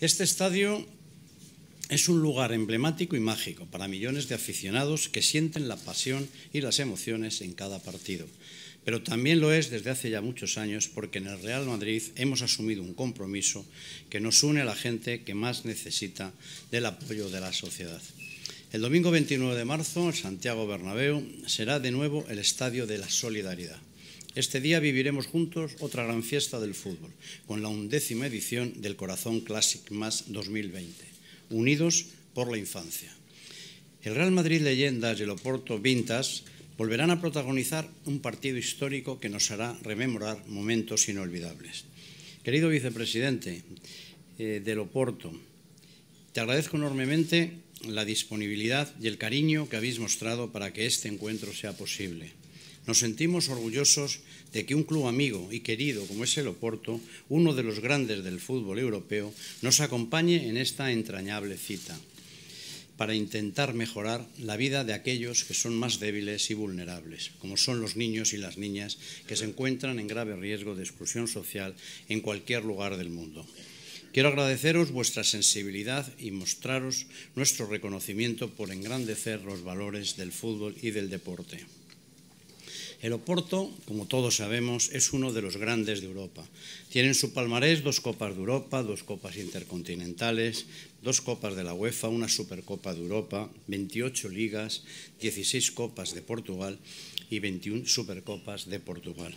Este estadio es un lugar emblemático y mágico para millones de aficionados que sienten la pasión y las emociones en cada partido. Pero también lo es desde hace ya muchos años porque en el Real Madrid hemos asumido un compromiso que nos une a la gente que más necesita del apoyo de la sociedad. El domingo 29 de marzo, Santiago Bernabéu será de nuevo el estadio de la solidaridad. Este día viviremos juntos otra gran fiesta del fútbol, con la undécima edición del Corazón Classic Más 2020, unidos por la infancia. El Real Madrid Leyendas y el Oporto Vintas volverán a protagonizar un partido histórico que nos hará rememorar momentos inolvidables. Querido vicepresidente eh, del Oporto, te agradezco enormemente la disponibilidad y el cariño que habéis mostrado para que este encuentro sea posible. Nos sentimos orgullosos de que un club amigo y querido como es el Oporto, uno de los grandes del fútbol europeo, nos acompañe en esta entrañable cita para intentar mejorar la vida de aquellos que son más débiles y vulnerables, como son los niños y las niñas que se encuentran en grave riesgo de exclusión social en cualquier lugar del mundo. Quiero agradeceros vuestra sensibilidad y mostraros nuestro reconocimiento por engrandecer los valores del fútbol y del deporte. El Oporto, como todos sabemos, es uno de los grandes de Europa. Tiene en su palmarés dos Copas de Europa, dos Copas Intercontinentales, dos Copas de la UEFA, una Supercopa de Europa, 28 ligas, 16 Copas de Portugal y 21 Supercopas de Portugal.